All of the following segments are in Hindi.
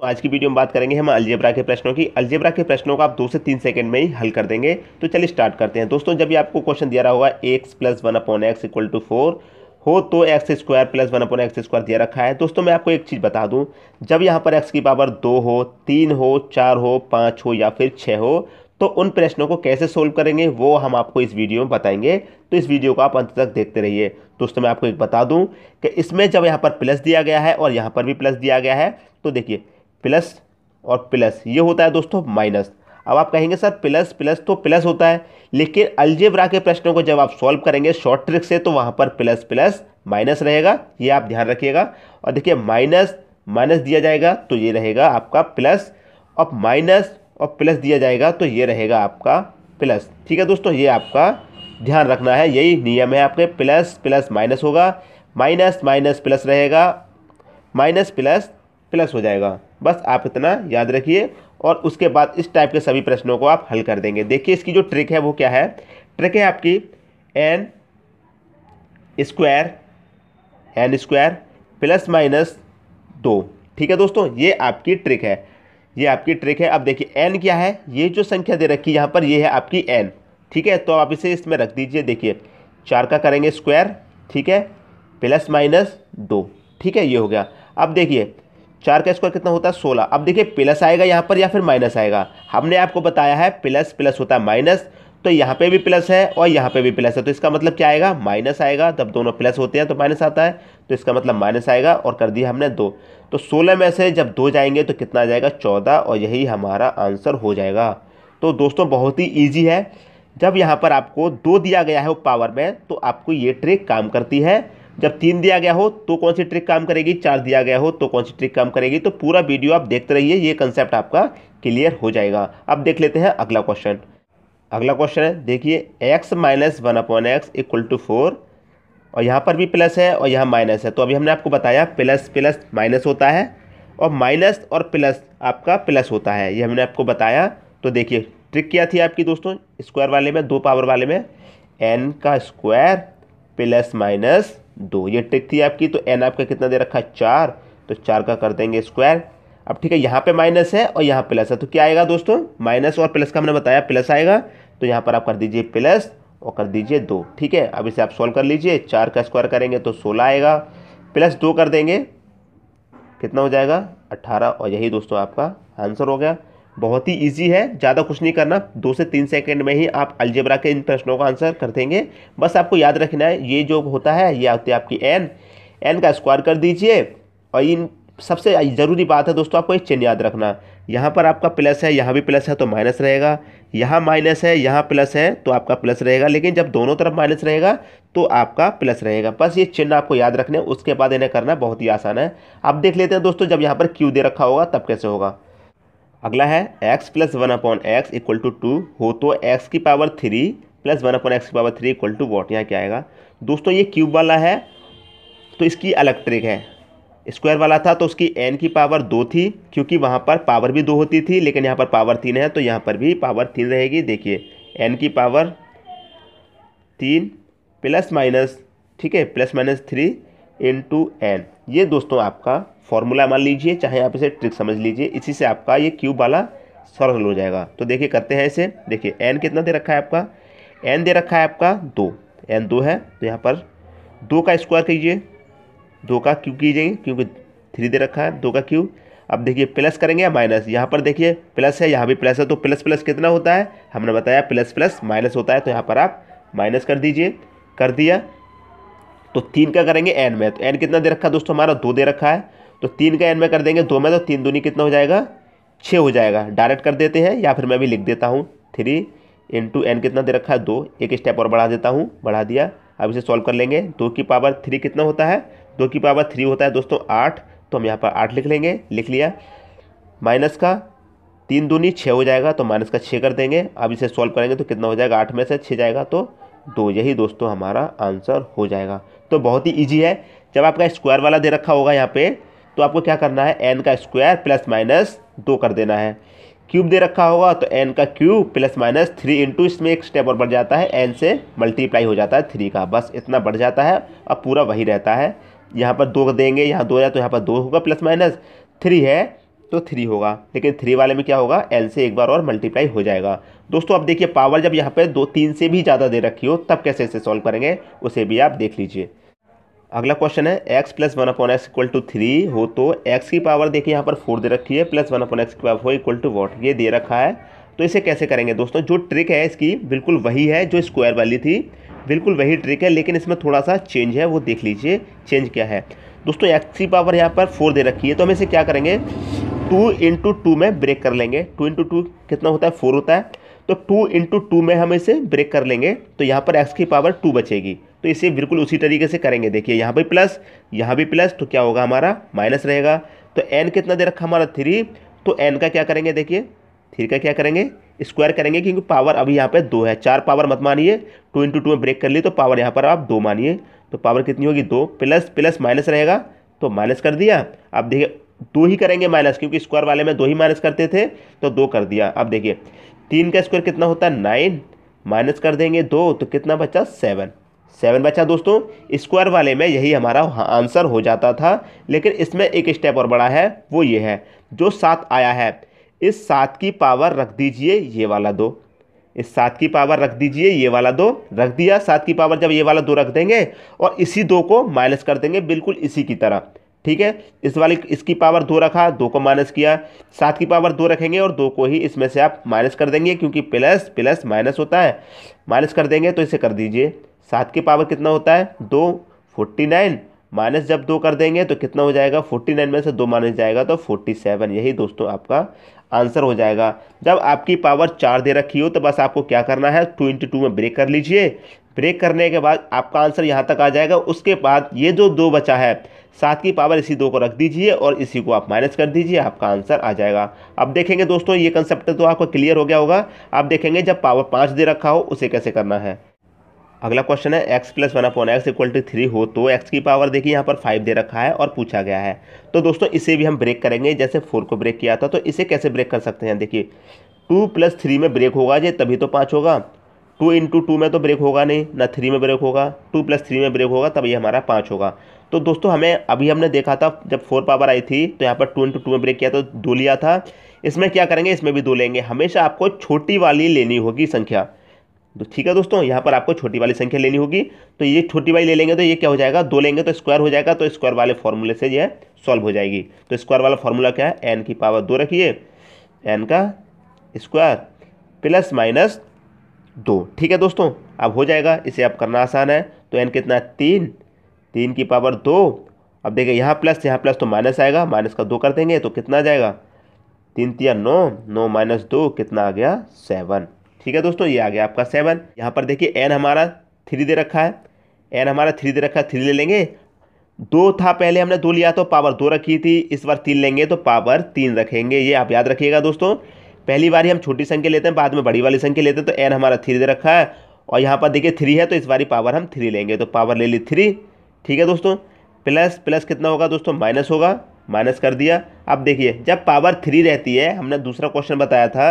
तो आज की वीडियो में बात करेंगे हम अल्जेब्रा के प्रश्नों की अल्जेब्रा के प्रश्नों को आप दो से तीन सेकंड में ही हल कर देंगे तो चलिए स्टार्ट करते हैं दोस्तों जब भी आपको क्वेश्चन दिया रहा होगा x plus one upon x equal to four हो तो x square plus one upon x square दिया रखा है दोस्तों मैं आपको एक चीज़ बता दूँ जब यहाँ पर एक्स की पावर दो हो तीन हो चार हो पाँच हो या फिर छः हो तो उन प्रश्नों को कैसे सोल्व करेंगे वो हम आपको इस वीडियो में बताएंगे तो इस वीडियो को आप अंत तक देखते रहिए दोस्तों मैं आपको एक बता दूँ कि इसमें जब यहाँ पर प्लस दिया गया है और यहाँ पर भी प्लस दिया गया है तो देखिए प्लस और प्लस ये होता है दोस्तों माइनस अब आप कहेंगे सर प्लस प्लस तो प्लस होता है लेकिन अलजेब्रा के प्रश्नों को जब आप सॉल्व करेंगे शॉर्ट ट्रिक से तो वहाँ पर प्लस प्लस माइनस रहेगा ये आप ध्यान रखिएगा और देखिए माइनस माइनस दिया जाएगा तो ये रहेगा आपका प्लस और माइनस और प्लस दिया जाएगा तो ये रहेगा आपका प्लस ठीक है दोस्तों ये आपका ध्यान रखना है यही नियम है आपके प्लस प्लस माइनस होगा माइनस माइनस प्लस रहेगा माइनस प्लस प्लस हो जाएगा बस आप इतना याद रखिए और उसके बाद इस टाइप के सभी प्रश्नों को आप हल कर देंगे देखिए इसकी जो ट्रिक है वो क्या है ट्रिक है आपकी n square n square plus minus दो ठीक है दोस्तों ये आपकी ट्रिक है ये आपकी ट्रिक है अब देखिए एन क्या है ये जो संख्या दे रखी है यहाँ पर ये है आपकी एन ठीक है तो आप इसे इसमें रख दीजिए देखिए चार का करेंगे स्क्वायर ठीक है प्लस माइनस दो ठीक है ये हो गया अब देखिए चार का स्क्वायर कितना होता है सोलह अब देखिए प्लस आएगा यहाँ पर या फिर माइनस आएगा हमने आपको बताया है प्लस प्लस होता है माइनस तो यहाँ पे भी प्लस है और यहाँ पे भी प्लस है तो इसका मतलब क्या आएगा माइनस आएगा जब दोनों प्लस होते हैं तो माइनस आता है तो इसका मतलब माइनस आएगा और कर दिया हमने दो तो सोलह में से जब दो जाएंगे तो कितना आ जाएगा चौदह और यही हमारा आंसर हो जाएगा तो दोस्तों बहुत ही ईजी है जब यहाँ पर आपको दो दिया गया है वो पावर में तो आपको ये ट्रिक काम करती है जब तीन दिया गया हो तो कौन सी ट्रिक काम करेगी चार दिया गया हो तो कौन सी ट्रिक काम करेगी तो पूरा वीडियो आप देखते रहिए ये कंसेप्ट आपका क्लियर हो जाएगा अब देख लेते हैं अगला क्वेश्चन अगला क्वेश्चन है देखिए x minus one upon x equal to four और यहाँ पर भी प्लस है और यहाँ माइनस है तो अभी हमने आपको बताया प्लस प्लस माइनस होता है और माइनस और प्लस आपका प्लस होता है ये हमने आपको बताया तो देखिए ट्रिक क्या थी आपकी दोस्तों स्क्वायर वाले में दो पावर वाले में एन का स्क्वायर प्लस माइनस दो ये ट्रिक थी आपकी तो एन आपका कितना दे रखा है चार तो चार का कर देंगे स्क्वायर अब ठीक है यहाँ पे माइनस है और यहाँ प्लस है तो क्या आएगा दोस्तों माइनस और प्लस का हमने बताया प्लस आएगा तो यहाँ पर आप कर दीजिए प्लस और कर दीजिए दो ठीक है अब इसे आप सॉल्व कर लीजिए चार का स्क्वायर करेंगे तो सोलह आएगा प्लस दो कर देंगे कितना हो जाएगा अट्ठारह और यही दोस्तों आपका आंसर हो गया बहुत ही इजी है ज़्यादा कुछ नहीं करना दो से तीन सेकंड में ही आप अलजेब्रा के इन प्रश्नों का आंसर कर देंगे बस आपको याद रखना है ये जो होता है ये होती है आपकी एन एन का स्क्वायर कर दीजिए और इन सबसे ज़रूरी बात है दोस्तों आपको एक चिन्ह याद रखना यहाँ पर आपका प्लस है यहाँ भी प्लस है तो माइनस रहेगा यहाँ माइनस है यहाँ प्लस है तो आपका प्लस रहेगा लेकिन जब दोनों तरफ माइनस रहेगा तो आपका प्लस रहेगा बस ये चिन्ह आपको याद रखने उसके बाद इन्हें करना बहुत ही आसान है आप देख लेते हैं दोस्तों जब यहाँ पर क्यू दे रखा होगा तब कैसे होगा अगला है x plus one upon x equal to two हो तो एक्स की power three plus one upon x की power three equal to what यहाँ क्या आएगा दोस्तों ये क्यूब वाला है तो इसकी अलग ट्रिक है स्क्वायर वाला था तो उसकी एन की पावर दो थी क्योंकि वहाँ पर पावर भी दो होती थी लेकिन यहाँ पर पावर तीन है तो यहाँ पर भी पावर तीन रहेगी देखिए एन की पावर तीन प्लस माइनस ठीक है plus minus three two n ये दोस्तों आपका फॉर्मूला मान लीजिए चाहे आप इसे ट्रिक समझ लीजिए इसी से आपका ये क्यूब वाला सरल हो जाएगा तो देखिए करते हैं इसे देखिए एन कितना दे रखा है आपका एन दे रखा है आपका दो एन दो है तो यहाँ पर दो का स्क्वायर कीजिए दो का क्यू कीजिए क्योंकि थ्री दे रखा है दो का क्यू अब देखिए प्लस करेंगे या माइनस यहाँ पर देखिए प्लस है यहाँ भी प्लस है तो प्लस प्लस कितना होता है हमने बताया प्लस प्लस माइनस होता है तो यहाँ पर आप माइनस कर दीजिए कर दिया तो तीन का करेंगे एन में तो एन कितना दे रखा है दोस्तों हमारा दो दे रखा है तो तीन का एन में कर देंगे दो में तो तीन दूनी कितना हो जाएगा छः हो जाएगा डायरेक्ट कर देते हैं या फिर मैं भी लिख देता हूँ थ्री इंटू एन कितना दे रखा है दो एक स्टेप और बढ़ा देता हूँ बढ़ा दिया अब इसे सॉल्व कर लेंगे दो की पावर थ्री कितना होता है दो की पावर थ्री होता है दोस्तों आठ तो हम यहाँ पर आठ लिख लेंगे लिख लिया माइनस का तीन दूनी छः हो जाएगा तो माइनस का छः कर देंगे अब इसे सॉल्व करेंगे तो कितना हो जाएगा आठ में से छः जाएगा तो दो तो यही दोस्तों हमारा आंसर हो जाएगा तो बहुत ही ईजी है जब आपका स्क्वायर वाला दे रखा होगा यहाँ पे तो आपको क्या करना है एन का स्क्वायर प्लस माइनस दो कर देना है क्यूब दे रखा होगा तो एन का cube plus minus three into इसमें एक स्टेप और बढ़ जाता है एन से मल्टीप्लाई हो जाता है थ्री का बस इतना बढ़ जाता है अब पूरा वही रहता है यहाँ पर दो देंगे यहाँ दो या तो यहाँ पर दो होगा प्लस माइनस थ्री है तो थ्री होगा लेकिन थ्री वाले में क्या होगा एल से एक बार और मल्टीप्लाई हो जाएगा दोस्तों आप देखिए पावर जब यहाँ पर दो तीन से भी ज़्यादा दे रखी हो तब कैसे इसे सॉल्व करेंगे उसे भी आप देख लीजिए अगला क्वेश्चन है x plus one upon x equal to three हो तो x की पावर देखिए यहाँ पर फोर दे रखी है प्लस वन अपॉन एक्स की पावर हो इक्वल टू वॉट ये दे रखा है तो इसे कैसे करेंगे दोस्तों जो ट्रिक है इसकी बिल्कुल वही है जो स्क्वायर वाली थी बिल्कुल वही ट्रिक है लेकिन इसमें थोड़ा सा चेंज है वो देख लीजिए चेंज क्या है दोस्तों एक्स की पावर यहाँ पर फोर दे रखी है तो हम इसे क्या करेंगे टू इंटू टू में ब्रेक कर लेंगे टू इंटू टू कितना होता है फोर होता है तो टू इंटू टू में हम इसे ब्रेक कर लेंगे तो यहाँ पर एक्स की पावर टू बचेगी तो इसे बिल्कुल उसी तरीके से करेंगे देखिए यहाँ भी प्लस यहाँ भी प्लस तो क्या होगा हमारा माइनस रहेगा तो एन कितना दे रखा हमारा थ्री तो एन का क्या करेंगे देखिए थ्री का क्या करेंगे स्क्वायर करेंगे क्योंकि पावर अभी यहाँ पर दो है चार पावर मत मानिए टू इंटू टू में ब्रेक कर लिए तो पावर यहाँ पर आप दो मानिए तो पावर कितनी होगी दो प्लस प्लस माइनस रहेगा तो माइनस कर दिया अब देखिए दो ही करेंगे माइनस क्योंकि स्क्वायर वाले में दो ही माइनस करते थे तो दो कर दिया अब देखिए तीन का स्क्वायर कितना होता है नाइन माइनस कर देंगे दो तो कितना बचा सेवन सेवन बचा दोस्तों स्क्वायर वाले में यही हमारा आंसर हो जाता था लेकिन इसमें एक स्टेप और बड़ा है वो ये है जो सात आया है इस सात की पावर रख दीजिए ये वाला दो इस सात की पावर रख दीजिए ये वाला दो रख दिया सात की पावर जब ये वाला दो रख देंगे और इसी दो को माइनस कर देंगे बिल्कुल इसी की तरह ठीक है इस वाली इसकी पावर दो रखा दो को माइनस किया सात की पावर दो रखेंगे और दो को ही इसमें से आप माइनस कर देंगे क्योंकि प्लस प्लस माइनस होता है माइनस कर देंगे तो इसे कर दीजिए सात की पावर कितना होता है दो फोर्टी नाइन माइनस जब दो कर देंगे तो कितना हो जाएगा फोर्टी नाइन में से दो माइनस जाएगा तो फोर्टी सेवन यही दोस्तों आपका आंसर हो जाएगा जब आपकी पावर चार दे रखी हो तो बस आपको क्या करना है टू इंटू टू में ब्रेक कर लीजिए ब्रेक करने के बाद आपका आंसर यहाँ तक आ जाएगा उसके बाद ये जो दो बचा है सात की पावर इसी दो को रख दीजिए और इसी को आप माइनस कर दीजिए आपका आंसर आ जाएगा अब देखेंगे दोस्तों ये कंसेप्ट तो आपको क्लियर हो गया होगा आप देखेंगे जब पावर पाँच दे रखा हो उसे कैसे करना है अगला क्वेश्चन है x plus one upon x equal to three हो तो एक्स की पावर देखिए यहाँ पर फाइव दे रखा है और पूछा गया है तो दोस्तों इसे भी हम ब्रेक करेंगे जैसे फोर को ब्रेक किया था तो इसे कैसे ब्रेक कर सकते हैं देखिए टू प्लस थ्री में ब्रेक होगा जे तभी तो पाँच होगा टू इंटू टू में तो ब्रेक होगा नहीं ना थ्री में ब्रेक होगा टू प्लस थ्री में ब्रेक होगा तब ये हमारा पाँच होगा तो दोस्तों हमें अभी हमने देखा था जब फोर पावर आई थी तो यहाँ पर टू इंटू टू में ब्रेक किया तो दो लिया था इसमें क्या करेंगे इसमें भी दो लेंगे हमेशा आपको छोटी वाली लेनी होगी संख्या तो ठीक है दोस्तों यहाँ पर आपको छोटी वाली संख्या लेनी होगी तो ये छोटी वाली ले लेंगे तो ये क्या हो जाएगा दो लेंगे तो स्क्वायर हो जाएगा तो स्क्वायर वाले फॉर्मूले से यह सॉल्व हो जाएगी तो स्क्वायर वाला फॉर्मूला क्या है एन की पावर दो रखिए एन का स्क्वायर प्लस माइनस दो ठीक है दोस्तों अब हो जाएगा इसे अब करना आसान है तो एन कितना है तीन तीन की पावर दो अब देखिए यहाँ प्लस यहाँ प्लस तो माइनस आएगा माइनस का दो कर देंगे तो कितना जाएगा तीन तिया नौ नौ माइनस दो कितना आ गया सेवन ठीक है दोस्तों ये आ गया आपका सेवन यहाँ पर देखिए एन हमारा थ्री दे रखा है एन हमारा थ्री दे रखा है थ्री ले लेंगे दो था पहले हमने दो लिया तो पावर दो रखी थी इस बार तीन लेंगे तो पावर तीन रखेंगे ये आप याद रखिएगा दोस्तों पहली बार ही हम छोटी संख्या लेते हैं बाद में बड़ी वाली संख्या लेते हैं तो एन हमारा थ्री दे रखा है और यहाँ पर देखिए थ्री है तो इस बारी पावर हम थ्री लेंगे तो पावर ले ली थ्री ठीक है दोस्तों प्लस प्लस कितना होगा दोस्तों माइनस होगा माइनस कर दिया अब देखिए जब पावर थ्री रहती है हमने दूसरा क्वेश्चन बताया था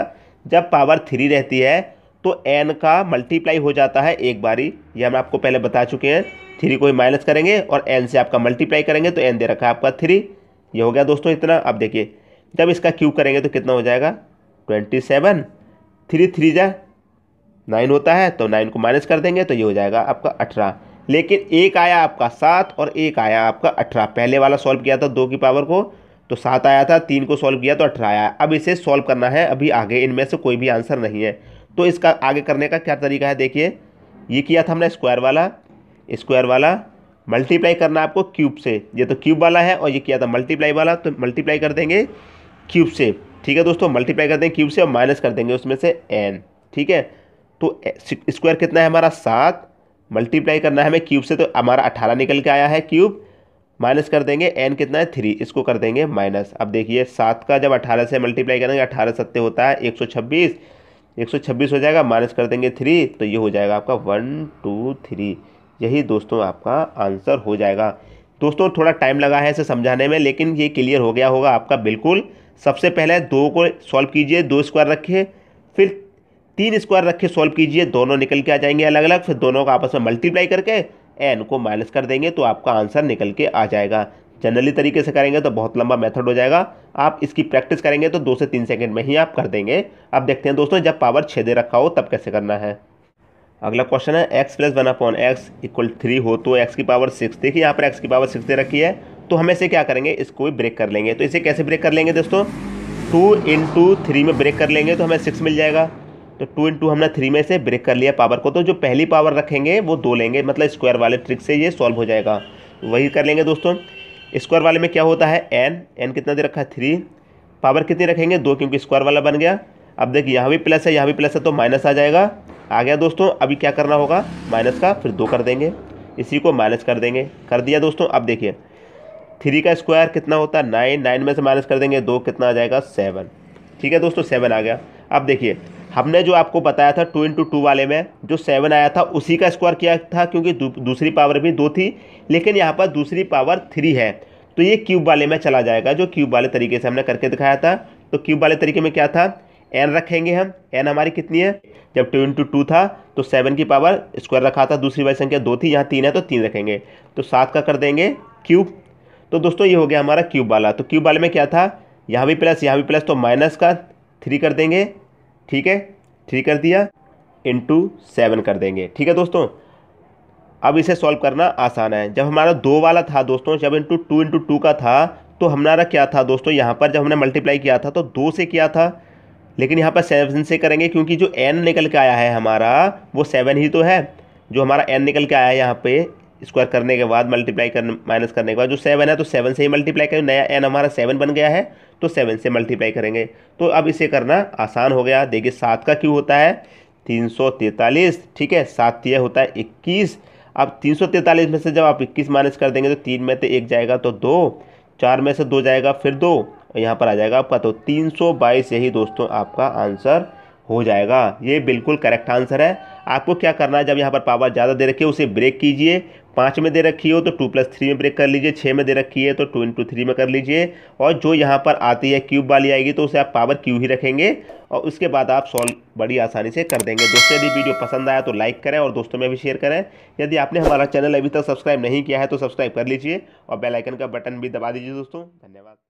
जब पावर थ्री रहती है तो एन का मल्टीप्लाई हो जाता है एक बारी ये हम आपको पहले बता चुके हैं थ्री को ही माइनस करेंगे और एन से आपका मल्टीप्लाई करेंगे तो एन दे रखा है आपका थ्री ये हो गया दोस्तों इतना अब देखिए जब इसका क्यूब करेंगे तो कितना हो जाएगा ट्वेंटी सेवन थ्री थ्री जा नाइन होता है तो नाइन को माइनस कर देंगे तो ये हो जाएगा आपका अठारह लेकिन एक आया आपका सात और एक आया आपका अठारह पहले वाला सॉल्व किया था दो की पावर को तो सात आया था तीन को सॉल्व किया तो अठारह आया अब इसे सॉल्व करना है अभी आगे इनमें से कोई भी आंसर नहीं है तो इसका आगे करने का क्या तरीका है देखिए ये किया था हमने स्क्वायर वाला स्क्वायर वाला मल्टीप्लाई करना आपको क्यूब से ये तो क्यूब वाला है और ये किया था मल्टीप्लाई वाला तो मल्टीप्लाई कर देंगे क्यूब से ठीक है दोस्तों मल्टीप्लाई कर देंगे क्यूब से और माइनस कर देंगे उसमें से एन ठीक है तो स्क्वायर कितना है हमारा सात मल्टीप्लाई करना है हमें क्यूब से तो हमारा अठारह निकल के आया है क्यूब माइनस कर देंगे एन कितना है थ्री इसको कर देंगे माइनस अब देखिए सात का जब अठारह से मल्टीप्लाई करेंगे अठारह सत्य होता है एक सौ छब्बीस एक सौ छब्बीस हो जाएगा माइनस कर देंगे थ्री तो ये हो जाएगा आपका वन टू थ्री यही दोस्तों आपका आंसर हो जाएगा दोस्तों थोड़ा टाइम लगा है इसे समझाने में लेकिन ये क्लियर हो गया होगा आपका बिल्कुल सबसे पहले दो को सॉल्व कीजिए दो स्क्वायर रखिए फिर तीन स्क्वायर रखिए सॉल्व कीजिए दोनों निकल के आ जाएंगे अलग अलग फिर दोनों का आपस में मल्टीप्लाई करके एन को माइनस कर देंगे तो आपका आंसर निकल के आ जाएगा जनरली तरीके से करेंगे तो बहुत लंबा मेथड हो जाएगा आप इसकी प्रैक्टिस करेंगे तो दो से तीन सेकंड में ही आप कर देंगे अब देखते हैं दोस्तों जब पावर छः दे रखा हो तब कैसे करना है अगला क्वेश्चन है x plus one upon x equal three हो तो एक्स की पावर सिक्स देखिए यहाँ पर एक्स की पावर सिक्स दे रखी है तो हम इसे क्या करेंगे इसको ब्रेक कर लेंगे तो इसे कैसे ब्रेक कर लेंगे दोस्तों टू इंटू थ्री में ब्रेक कर लेंगे तो हमें सिक्स मिल जाएगा तो टू इंटू हमने थ्री में से ब्रेक कर लिया पावर को तो जो पहली पावर रखेंगे वो दो लेंगे मतलब स्क्वायर वाले ट्रिक से ये सॉल्व हो जाएगा वही कर लेंगे दोस्तों स्क्वायर वाले में क्या होता है एन एन कितना दे रखा है थ्री पावर कितनी रखेंगे दो क्योंकि स्क्वायर वाला बन गया अब देखिए यहाँ भी प्लस है यहाँ भी प्लस है तो माइनस आ जाएगा आ गया दोस्तों अभी क्या करना होगा माइनस का फिर दो कर देंगे इसी को माइनस कर देंगे कर दिया दोस्तों अब देखिए थ्री का स्क्वायर कितना होता है नाइन नाइन में से माइनस कर देंगे दो कितना आ जाएगा सेवन ठीक है दोस्तों सेवन आ गया अब देखिए हमने जो आपको बताया था टू इंटू टू वाले में जो सेवन आया था उसी का स्क्वायर किया था क्योंकि दू, दूसरी पावर भी दो थी लेकिन यहाँ पर दूसरी पावर थ्री है तो ये क्यूब वाले में चला जाएगा जो क्यूब वाले तरीके से हमने करके दिखाया था तो क्यूब वाले तरीके में क्या था एन रखेंगे हम एन हमारी कितनी है जब टू इंटू टू था तो सेवन की पावर स्क्वायर रखा था दूसरी वाली संख्या दो थी यहाँ तीन है तो तीन रखेंगे तो सात का कर देंगे क्यूब तो दोस्तों ये हो गया हमारा क्यूब वाला तो क्यूब वाले में क्या था यहाँ भी प्लस यहाँ भी प्लस तो माइनस का थ्री कर देंगे ठीक है थ्री कर दिया इंटू सेवन कर देंगे ठीक है दोस्तों अब इसे सॉल्व करना आसान है जब हमारा दो वाला था दोस्तों जब इंटू टू इंटू टू का था तो हमारा क्या था दोस्तों यहाँ पर जब हमने मल्टीप्लाई किया था तो दो से किया था लेकिन यहाँ पर सेवन से करेंगे क्योंकि जो एन निकल के आया है हमारा वो सेवन ही तो है जो हमारा एन निकल के आया है यहाँ पर स्क्वायर करने के बाद मल्टीप्लाई कर माइनस करने के बाद जो सेवन है तो सेवन से ही मल्टीप्लाई करें नया एन हमारा सेवन बन गया है तो सेवन से मल्टीप्लाई करेंगे तो अब इसे करना आसान हो गया देखिए सात का क्यों होता है तीन सौ तैंतालीस ठीक है सात तो यह होता है इक्कीस अब तीन सौ तैंतालीस में से जब आप इक्कीस माइनस कर देंगे तो तीन में से एक जाएगा तो दो चार में से दो जाएगा फिर दो यहाँ पर आ जाएगा आपका तो तीन सौ बाईस यही दोस्तों आपका आंसर हो जाएगा ये बिल्कुल करेक्ट आंसर है आपको क्या करना है जब यहाँ पर पावर ज़्यादा दे रखी है उसे ब्रेक कीजिए पाँच में दे रखी हो तो टू प्लस थ्री में ब्रेक कर लीजिए छः में दे रखी है तो टू इंटू थ्री में कर लीजिए और जो यहाँ पर आती है क्यूब वाली आएगी तो उसे आप पावर क्यू ही रखेंगे और उसके बाद आप सॉल्व बड़ी आसानी से कर देंगे दोस्तों यदि वीडियो पसंद आया तो लाइक करें और दोस्तों में भी शेयर करें यदि आपने हमारा चैनल अभी तक सब्सक्राइब नहीं किया है तो सब्सक्राइब कर लीजिए और बेलाइकन का बटन भी दबा दीजिए दोस्तों धन्यवाद